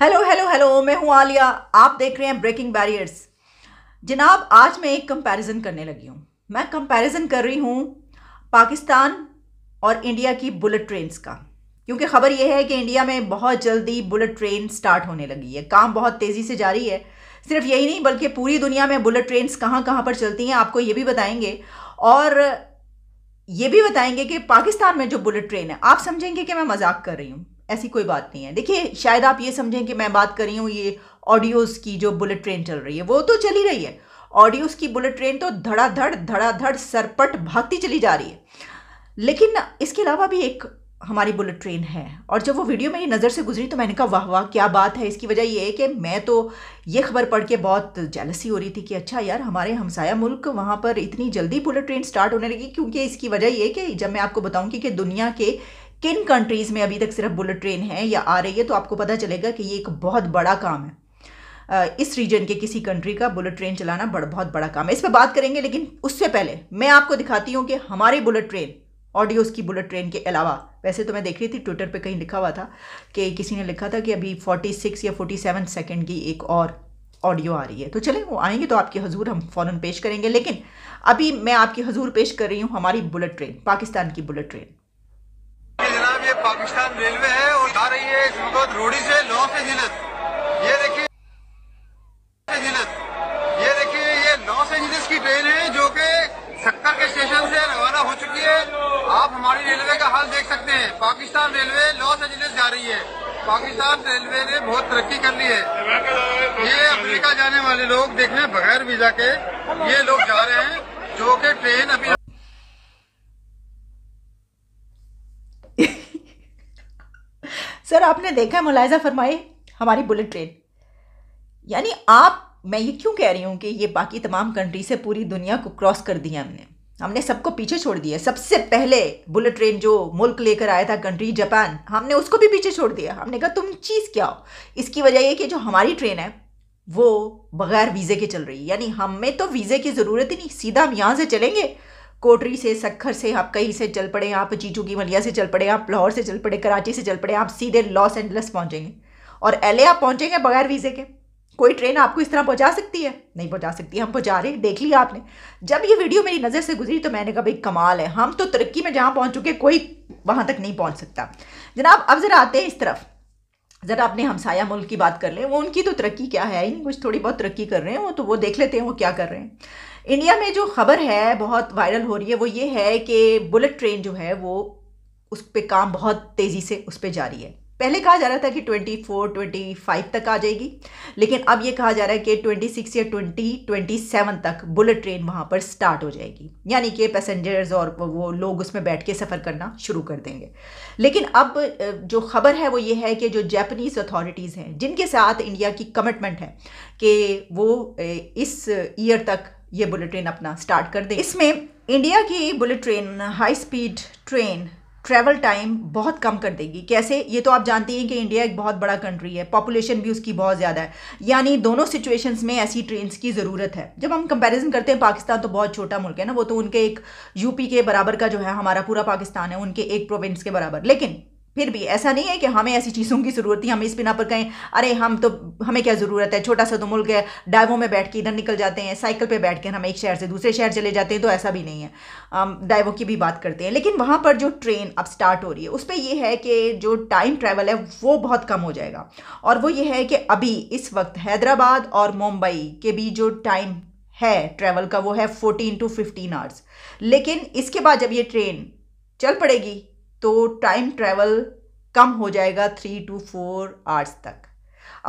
hello hello hello मैं हूँ आलिया आप देख रहे हैं ब्रेकिंग बैरियर्स जनाब आज मैं एक कंपैरिजन करने लगी हूँ मैं कंपैरिजन कर रही हूँ पाकिस्तान और इंडिया की बुलेट ट्रेन्स का क्योंकि ख़बर यह है कि इंडिया में बहुत जल्दी बुलेट ट्रेन स्टार्ट होने लगी है काम बहुत तेज़ी से जारी है सिर्फ यही नहीं बल्कि पूरी दुनिया में बुलेट ट्रेन्स कहाँ कहाँ पर चलती हैं आपको ये भी बताएंगे और ये भी बताएंगे कि पाकिस्तान में जो बुलेट ट्रेन है आप समझेंगे कि मैं मजाक कर रही हूँ ऐसी कोई बात नहीं है देखिए शायद आप ये समझें कि मैं बात कर रही हूँ ये ऑडियोज़ की जो बुलेट ट्रेन चल रही है वो तो चली रही है ऑडियोज़ की बुलेट ट्रेन तो धड़ाधड़ धड़ाधड़ सरपट भागती चली जा रही है लेकिन इसके अलावा भी एक हमारी बुलेट ट्रेन है और जब वो वीडियो मेरी नज़र से गुजरी तो मैंने कहा वाह वाह क्या बात है इसकी वजह ये है कि मैं तो ये खबर पढ़ के बहुत जेलसी हो रही थी कि अच्छा यार हमारे हमसाया मुल्क वहाँ पर इतनी जल्दी बुलेट ट्रेन स्टार्ट होने लगी क्योंकि इसकी वजह ये है कि जब मैं आपको बताऊँगी कि दुनिया के किन कंट्रीज़ में अभी तक सिर्फ बुलेट ट्रेन है या आ रही है तो आपको पता चलेगा कि ये एक बहुत बड़ा काम है इस रीजन के किसी कंट्री का बुलेट ट्रेन चलाना बड़ा बहुत बड़ा काम है इस पर बात करेंगे लेकिन उससे पहले मैं आपको दिखाती हूँ कि हमारी बुलेट ट्रेन ऑडियोज़ की बुलेट ट्रेन के अलावा वैसे तो मैं देख रही थी ट्विटर पे कहीं लिखा हुआ था कि किसी ने लिखा था कि अभी 46 या 47 सेकंड की एक और ऑडियो आ रही है तो चलें वो आएंगे तो आपके हजूर हम फ़ौर पेश करेंगे लेकिन अभी मैं आपके हजूर पेश कर रही हूँ हमारी बुलेट ट्रेन पाकिस्तान की बुलेट ट्रेन पाकिस्तान रेलवे है और जा रही है इस वक्त रोडी से लॉस एंजलिस ये देखिए ये देखिए ये लॉस एंजलिस की ट्रेन है जो कि सक्कर के स्टेशन से रवाना हो चुकी है आप हमारी रेलवे का हाल देख सकते हैं पाकिस्तान रेलवे लॉस एंजलिस जा रही है पाकिस्तान रेलवे ने बहुत तरक्की कर ली है ये अमेरिका जाने वाले लोग देखने बगैर वीजा के ये लोग जा रहे हैं जो कि ट्रेन अभी सर आपने देखा है मुलायजा फरमाए हमारी बुलेट ट्रेन यानी आप मैं ये क्यों कह रही हूँ कि ये बाकी तमाम कंट्री से पूरी दुनिया को क्रॉस कर दिया हमने हमने सबको पीछे छोड़ दिया सबसे पहले बुलेट ट्रेन जो मुल्क लेकर आया था कंट्री जापान हमने उसको भी पीछे छोड़ दिया हमने कहा तुम चीज़ क्या हो इसकी वजह ये कि जो हमारी ट्रेन है वो बगैर वीज़े के चल रही है यानी हमें तो वीज़े की ज़रूरत ही नहीं सीधा हम यहाँ से चलेंगे कोटरी से सक्खर से आप कहीं से चल पड़े आप चीचू की मलिया से चल पड़े आप लाहौर से चल पड़े कराची से चल पड़े आप सीधे लॉस एंजलस पहुँचेंगे और एल आप पहुँचेंगे बगैर वीज़े के कोई ट्रेन आपको इस तरह पहुंचा सकती है नहीं पहुंचा सकती हम पहुंचा रहे हैं देख लिया आपने जब ये वीडियो मेरी नज़र से गुजरी तो मैंने कहा भाई कमाल है हम तो तरक्की में जहाँ पहुँच चुके कोई वहाँ तक नहीं पहुँच सकता जनाब अब ज़रा आते हैं इस तरफ ज़रा अपने हमसाया मुल्क की बात कर लें वो उनकी तो तरक्की क्या है ही नहीं कुछ थोड़ी बहुत तरक्की कर रहे हैं वो तो वो देख लेते हैं वो क्या कर रहे हैं इंडिया में जो खबर है बहुत वायरल हो रही है वो ये है कि बुलेट ट्रेन जो है वो उस पर काम बहुत तेज़ी से उस पर जारी है पहले कहा जा रहा था कि 24, 25 तक आ जाएगी लेकिन अब ये कहा जा रहा है कि 26 या 20, 27 तक बुलेट ट्रेन वहाँ पर स्टार्ट हो जाएगी यानी कि पैसेंजर्स और वो लोग उसमें बैठ के सफ़र करना शुरू कर देंगे लेकिन अब जो खबर है वो ये है कि जो जापानीज़ अथॉरिटीज़ हैं जिनके साथ इंडिया की कमिटमेंट है कि वो इस ईयर तक ये बुलेट ट्रेन अपना स्टार्ट कर दें इसमें इंडिया की bullet train high speed train travel time बहुत कम कर देगी कैसे ये तो आप जानती हैं कि इंडिया एक बहुत बड़ा कंट्री है पॉपुलेशन भी उसकी बहुत ज़्यादा है यानी दोनों सिचुएशंस में ऐसी ट्रेन की ज़रूरत है जब हम कंपैरिजन करते हैं पाकिस्तान तो बहुत छोटा मुल्क है ना वो तो उनके एक यूपी के बराबर का जो है हमारा पूरा पाकिस्तान है उनके एक प्रोविंस के बराबर लेकिन फिर भी ऐसा नहीं है कि हमें ऐसी चीज़ों की ज़रूरत थी हम इस बिना पर कहें अरे हम तो हमें क्या ज़रूरत है छोटा सा तो मुल्क है डाइवों में बैठ के इधर निकल जाते हैं साइकिल पे बैठ कर हम एक शहर से दूसरे शहर चले जाते हैं तो ऐसा भी नहीं है डाइवों की भी बात करते हैं लेकिन वहाँ पर जो ट्रेन अब स्टार्ट हो रही है उस पर यह है कि जो टाइम ट्रैवल है वो बहुत कम हो जाएगा और वो ये है कि अभी इस वक्त हैदराबाद और मुंबई के बीच जो टाइम है ट्रैवल का वो है फोर्टीन टू फिफ्टीन आवर्स लेकिन इसके बाद जब ये ट्रेन चल पड़ेगी तो टाइम ट्रैवल कम हो जाएगा थ्री टू फोर आवर्स तक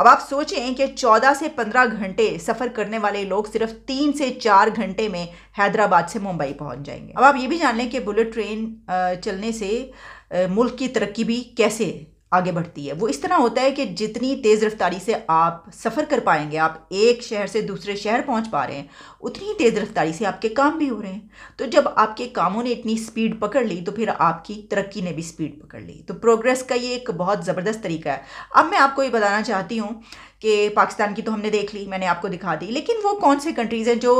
अब आप सोचें कि 14 से 15 घंटे सफ़र करने वाले लोग सिर्फ तीन से चार घंटे में हैदराबाद से मुंबई पहुंच जाएंगे अब आप ये भी जान लें कि बुलेट ट्रेन चलने से मुल्क की तरक्की भी कैसे आगे बढ़ती है वो इस तरह होता है कि जितनी तेज़ रफ्तारी से आप सफ़र कर पाएंगे आप एक शहर से दूसरे शहर पहुंच पा रहे हैं उतनी तेज़ रफ्तारी से आपके काम भी हो रहे हैं तो जब आपके कामों ने इतनी स्पीड पकड़ ली तो फिर आपकी तरक्की ने भी स्पीड पकड़ ली तो प्रोग्रेस का ये एक बहुत ज़बरदस्त तरीका है अब मैं आपको ये बताना चाहती हूँ कि पाकिस्तान की तो हमने देख ली मैंने आपको दिखा दी लेकिन वो कौन से कंट्रीज़ हैं जो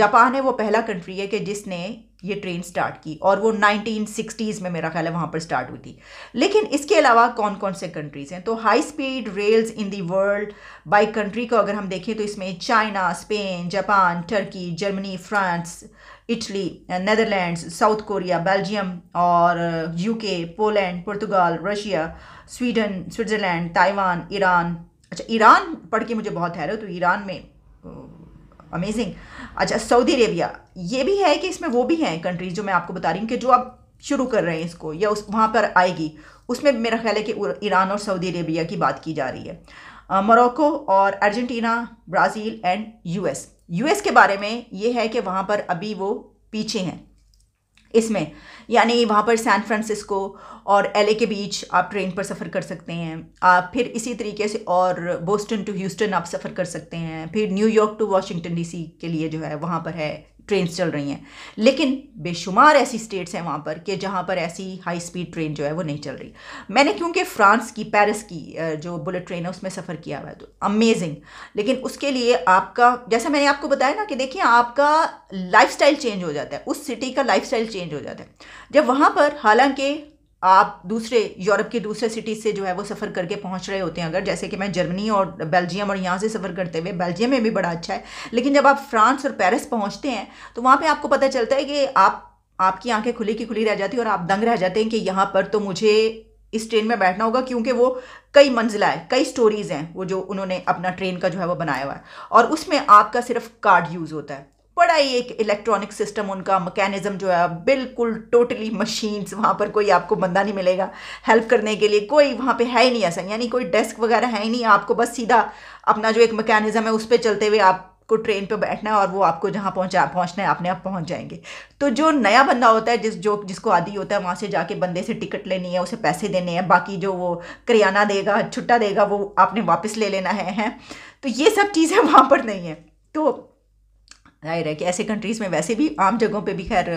जापान है वो पहला कंट्री है कि जिसने ये ट्रेन स्टार्ट की और वो 1960s में मेरा ख्याल है वहाँ पर स्टार्ट हुई थी लेकिन इसके अलावा कौन कौन से कंट्रीज़ हैं तो high speed rails in the world by country को अगर हम देखें तो इसमें China Spain Japan Turkey Germany France Italy Netherland South Korea Belgium और यूके पोलैंड पुर्तगाल Russia Sweden Switzerland Taiwan Iran अच्छा ईरान पढ़ के मुझे बहुत हैरत तो ईरान में uh, अमेजिंग अच्छा सऊदी अरेबिया ये भी है कि इसमें वो भी हैं कंट्रीज जो मैं आपको बता रही हूँ कि जो आप शुरू कर रहे हैं इसको या उस वहाँ पर आएगी उसमें मेरा ख्याल है कि ईरान और सऊदी अरेबिया की बात की जा रही है मोरक्को और Argentina Brazil and US US के बारे में ये है कि वहाँ पर अभी वो पीछे हैं इसमें यानी वहाँ पर सैन फ्रांसिस्को और एलए के बीच आप ट्रेन पर सफ़र कर सकते हैं आप फिर इसी तरीके से और बोस्टन टू ह्यूस्टन आप सफ़र कर सकते हैं फिर न्यूयॉर्क टू वाशिंगटन डीसी के लिए जो है वहाँ पर है ट्रेन चल रही हैं लेकिन बेशुमार ऐसी स्टेट्स हैं वहाँ पर कि जहाँ पर ऐसी हाई स्पीड ट्रेन जो है वो नहीं चल रही मैंने क्योंकि फ्रांस की पेरिस की जो बुलेट ट्रेन है उसमें सफ़र किया हुआ है तो अमेजिंग लेकिन उसके लिए आपका जैसे मैंने आपको बताया ना कि देखिए आपका लाइफ चेंज हो जाता है उस सिटी का लाइफ चेंज हो जाता है जब वहाँ पर हालांकि आप दूसरे यूरोप के दूसरे सिटीज़ से जो है वो सफ़र करके पहुंच रहे होते हैं अगर जैसे कि मैं जर्मनी और बेल्जियम और यहाँ से सफ़र करते हुए बेल्जियम में भी बड़ा अच्छा है लेकिन जब आप फ्रांस और पेरिस पहुँचते हैं तो वहाँ पर आपको पता चलता है कि आप आपकी आंखें खुली की खुली रह जाती है और आप दंग रह जाते हैं कि यहाँ पर तो मुझे इस ट्रेन में बैठना होगा क्योंकि वो कई मंजिला है कई स्टोरीज़ हैं वो जो उन्होंने अपना ट्रेन का जो है वो बनाया हुआ है और उसमें आपका सिर्फ कार्ड यूज़ होता है बड़ा ही एक इलेक्ट्रॉनिक सिस्टम उनका मैकेनिज़्म जो है बिल्कुल टोटली मशीन्स वहाँ पर कोई आपको बंदा नहीं मिलेगा हेल्प करने के लिए कोई वहाँ पे है ही नहीं ऐसा यानी कोई डेस्क वगैरह है ही नहीं आपको बस सीधा अपना जो एक मैकेनिज़्म है उस पर चलते हुए आपको ट्रेन पे बैठना है और वो आपको जहाँ पहुँचा पहुँचना है अपने आप पहुँच जाएंगे तो जो नया बंदा होता है जिस जो जिसको आदि होता है वहाँ से जाके बंदे से टिकट लेनी है उसे पैसे देने हैं बाकी जो वो करियाना देगा छुट्टा देगा वो आपने वापस ले लेना है तो ये सब चीज़ें वहाँ पर नहीं है तो जाहिर है कि ऐसे कंट्रीज़ में वैसे भी आम जगहों पे भी खैर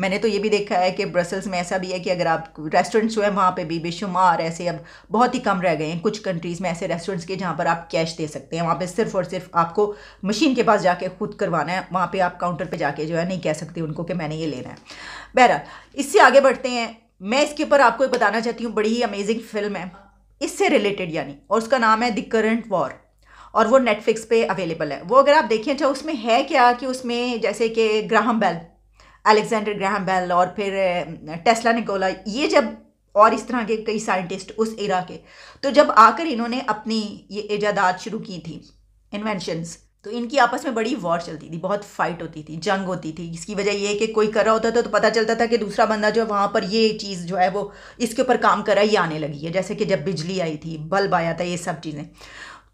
मैंने तो ये भी देखा है कि ब्रसल्स में ऐसा भी है कि अगर आप रेस्टोरेंट्स जो है वहाँ पे भी बेशुमार ऐसे अब बहुत ही कम रह गए हैं कुछ कंट्रीज़ में ऐसे रेस्टोरेंट्स के जहाँ पर आप कैश दे सकते हैं वहाँ पे सिर्फ और सिर्फ आपको मशीन के पास जाके खुद करवाना है वहाँ पर आप काउंटर पर जाके जो है नहीं कह सकते उनको कि मैंने ये लेना है बहरा इससे आगे बढ़ते हैं मैं इसके ऊपर आपको बताना चाहती हूँ बड़ी ही अमेजिंग फिल्म है इससे रिलेटेड यानी और उसका नाम है द करंट वॉर और वो नेटफ्लिक्स पे अवेलेबल है वो अगर आप देखें तो उसमें है क्या कि उसमें जैसे कि Graham Bell Alexander Graham Bell और फिर टेस्ला निकोला ये जब और इस तरह के कई साइंटिस्ट उस एरा के तो जब आकर इन्होंने अपनी ये ईजादात शुरू की थी इन्वेंशंस तो इनकी आपस में बड़ी वॉर चलती थी बहुत फाइट होती थी जंग होती थी इसकी वजह यह कि कोई कर रहा होता था तो पता चलता था कि दूसरा बंदा जो है वहाँ पर ये चीज़ जो है वो इसके ऊपर काम कर रहा है ये आने लगी है जैसे कि जब बिजली आई थी बल्ब आया था ये सब चीज़ें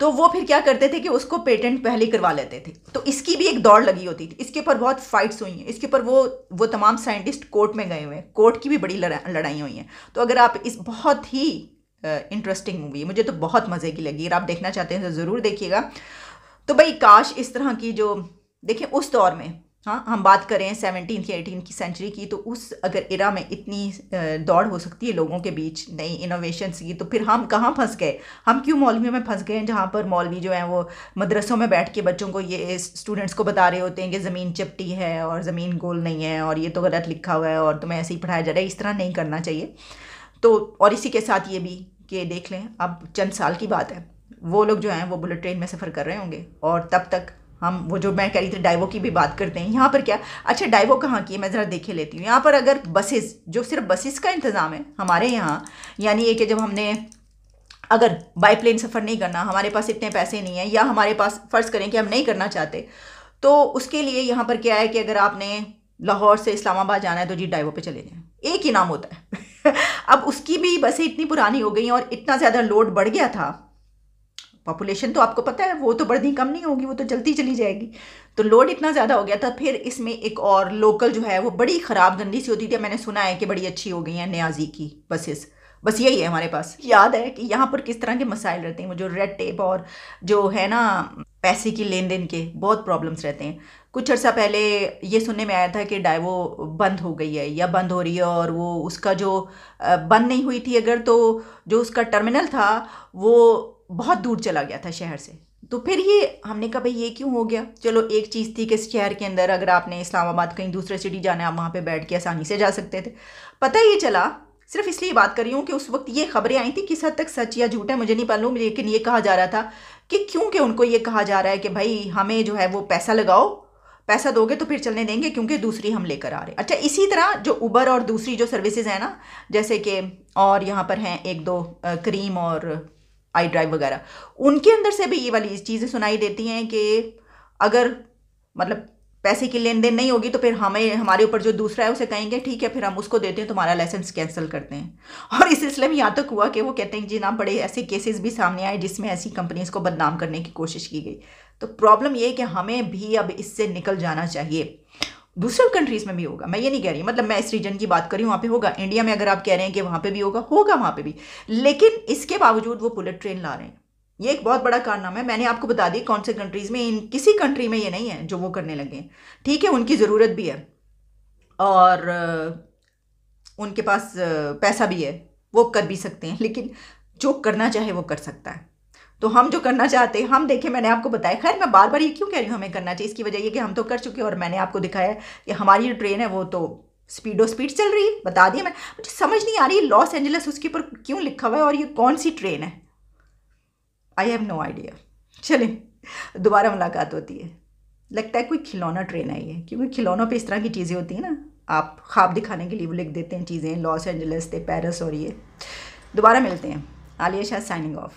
तो वो फिर क्या करते थे कि उसको पेटेंट पहले करवा लेते थे तो इसकी भी एक दौड़ लगी होती थी इसके ऊपर बहुत फाइट्स हुई हैं इसके ऊपर वो वो तमाम साइंटिस्ट कोर्ट में गए हुए हैं कोर्ट की भी बड़ी लड़ाई हुई हैं तो अगर आप इस बहुत ही इंटरेस्टिंग मूवी है मुझे तो बहुत मज़े की लगी अगर आप देखना चाहते हैं तो ज़रूर देखिएगा तो भाई काश इस तरह की जो देखें उस दौर में हाँ हम बात करें सेवनटीन या एटीन की सेंचुरी की तो उस अगर इरा में इतनी दौड़ हो सकती है लोगों के बीच नई इनोवेशंस की तो फिर हम कहाँ फंस गए हम क्यों मौलवियों में फंस गए हैं जहाँ पर मौलवी जो हैं वो मदरसों में बैठ के बच्चों को ये स्टूडेंट्स को बता रहे होते हैं कि ज़मीन चिपटी है और ज़मीन गोल नहीं है और ये तो गलत लिखा हुआ है और तुम्हें ऐसे ही पढ़ाया जा रहा है इस तरह नहीं करना चाहिए तो और इसी के साथ ये भी कि देख लें अब चंद साल की बात है वो लोग जो हैं वो बुलेट ट्रेन में सफ़र कर रहे होंगे और तब तक हम वो जो मैं कह रही थी डाइवो की भी बात करते हैं यहाँ पर क्या अच्छा डाइवो कहाँ की है मैं ज़रा देखे लेती हूँ यहाँ पर अगर बसेस जो सिर्फ बसेस का इंतज़ाम है हमारे यहाँ यानी ये कि जब हमने अगर बाई प्लेन सफ़र नहीं करना हमारे पास इतने पैसे नहीं हैं या हमारे पास फ़र्ज़ करें कि हम नहीं करना चाहते तो उसके लिए यहाँ पर क्या है कि अगर आपने लाहौर से इस्लामाबाद जाना है तो जी डाइवो पर चले जाएँ एक ही नाम होता है अब उसकी भी बसें इतनी पुरानी हो गई और इतना ज़्यादा लोड बढ़ गया था पॉपुलेशन तो आपको पता है वो तो बढ़नी कम नहीं होगी वो तो जल्दी चली जाएगी तो लोड इतना ज़्यादा हो गया था फिर इसमें एक और लोकल जो है वो बड़ी ख़राब गंदी सी होती थी मैंने सुना है कि बड़ी अच्छी हो गई हैं न्याजी की बसेस बस यही है हमारे पास याद है कि यहाँ पर किस तरह के मसाइल रहते हैं वो जो रेड टेप और जो है ना पैसे की लेन देन के बहुत प्रॉब्लम्स रहते हैं कुछ अर्सा पहले ये सुनने में आया था कि डाइवो बंद हो गई है या बंद हो रही है और वो उसका जो बंद नहीं हुई थी अगर तो जो उसका टर्मिनल था वो बहुत दूर चला गया था शहर से तो फिर ये हमने कहा भाई ये क्यों हो गया चलो एक चीज़ थी कि शहर के अंदर अगर आपने इस्लामाबाद कहीं दूसरे सिटी जाना है आप वहाँ पे बैठ के आसानी से जा सकते थे पता ये चला सिर्फ इसलिए बात कर रही हूँ कि उस वक्त ये खबरें आई थी किस हद तक सच या झूठ है मुझे नहीं पालू लेकिन ये कहा जा रहा था कि क्योंकि उनको ये कहा जा रहा है कि भाई हमें जो है वो पैसा लगाओ पैसा दोगे तो फिर चलने देंगे क्योंकि दूसरी हम लेकर आ रहे हैं अच्छा इसी तरह जो उबर और दूसरी जो सर्विसेज हैं ना जैसे कि और यहाँ पर हैं एक दो करीम और आई ड्राइव वगैरह उनके अंदर से भी ये वाली चीज़ें सुनाई देती हैं कि अगर मतलब पैसे की लेन देन नहीं होगी तो फिर हमें हमारे ऊपर जो दूसरा है उसे कहेंगे ठीक है फिर हम उसको देते हैं तुम्हारा लाइसेंस कैंसिल करते हैं और इस सिलसिले में यहाँ तक हुआ कि वो कहते हैं जी ना बड़े ऐसे केसेस भी सामने आए जिसमें ऐसी कंपनीज को बदनाम करने की कोशिश की गई तो प्रॉब्लम ये है कि हमें भी अब इससे निकल जाना चाहिए दूसरे कंट्रीज़ में भी होगा मैं ये नहीं कह रही मतलब मैं इस रीजन की बात कर रही हूँ वहाँ पे होगा इंडिया में अगर आप कह रहे हैं कि वहाँ पे भी होगा होगा वहाँ पे भी लेकिन इसके बावजूद वो बुलेट ट्रेन ला रहे हैं ये एक बहुत बड़ा कारनामा है मैंने आपको बता दी कौन से कंट्रीज़ में इन किसी कंट्री में ये नहीं है जो वो करने लगे हैं ठीक है उनकी ज़रूरत भी है और उनके पास पैसा भी है वो कर भी सकते हैं लेकिन जो करना चाहे वो कर सकता है तो हम जो करना चाहते हैं हम देखें मैंने आपको बताया खैर मैं बार बार ये क्यों कह रही हूँ हमें करना चाहिए इसकी वजह ये कि हम तो कर चुके हैं और मैंने आपको दिखाया कि हमारी जो ट्रेन है वो तो स्पीडो स्पीड चल रही है बता दिया मैं मुझे समझ नहीं आ रही लॉस एंजलस उसके ऊपर क्यों लिखा हुआ है और ये कौन सी ट्रेन है आई हैव नो आइडिया चलें दोबारा मुलाकात होती है लगता है कोई खिलौना ट्रेन है ये क्योंकि खिलौनों पे इस तरह की चीज़ें होती हैं ना आप ख्वाब दिखाने के लिए वो लिख देते हैं चीज़ें लॉस एंजल्स थे पेरिस और ये दोबारा मिलते हैं आलिया शाह साइनिंग ऑफ